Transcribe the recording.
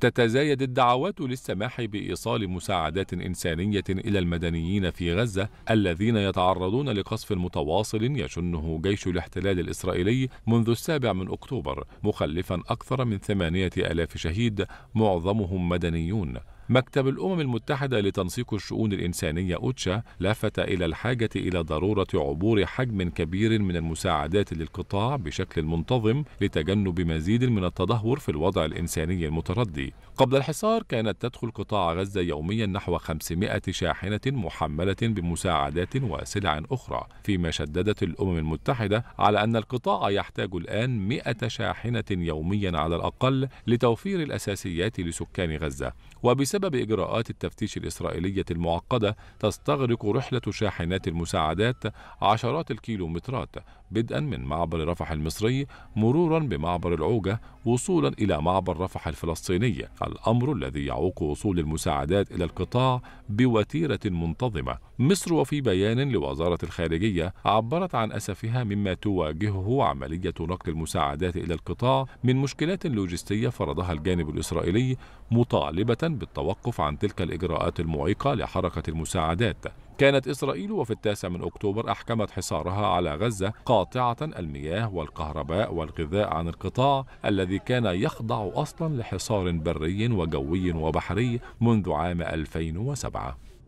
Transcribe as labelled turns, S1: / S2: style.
S1: تتزايد الدعوات للسماح بايصال مساعدات انسانيه الى المدنيين في غزه الذين يتعرضون لقصف متواصل يشنه جيش الاحتلال الاسرائيلي منذ السابع من اكتوبر مخلفا اكثر من ثمانيه الاف شهيد معظمهم مدنيون مكتب الأمم المتحدة لتنسيق الشؤون الإنسانية أوتشا لفت إلى الحاجة إلى ضرورة عبور حجم كبير من المساعدات للقطاع بشكل منتظم لتجنب مزيد من التدهور في الوضع الإنساني المتردي. قبل الحصار كانت تدخل قطاع غزة يوميا نحو 500 شاحنة محملة بمساعدات وسلع أخرى، فيما شددت الأمم المتحدة على أن القطاع يحتاج الآن 100 شاحنة يوميا على الأقل لتوفير الأساسيات لسكان غزة، وبسبب بسبب إجراءات التفتيش الإسرائيلية المعقدة تستغرق رحلة شاحنات المساعدات عشرات الكيلومترات بدءا من معبر رفح المصري مرورا بمعبر العوجة وصولا إلى معبر رفح الفلسطيني الأمر الذي يعوق وصول المساعدات إلى القطاع بوتيرة منتظمة مصر وفي بيان لوزارة الخارجية عبرت عن أسفها مما تواجهه عملية نقل المساعدات إلى القطاع من مشكلات لوجستية فرضها الجانب الإسرائيلي مطالبة بالتوقف التوقف عن تلك الإجراءات المعيقة لحركة المساعدات كانت إسرائيل وفي التاسع من أكتوبر أحكمت حصارها على غزة قاطعة المياه والكهرباء والغذاء عن القطاع الذي كان يخضع أصلا لحصار بري وجوي وبحري منذ عام 2007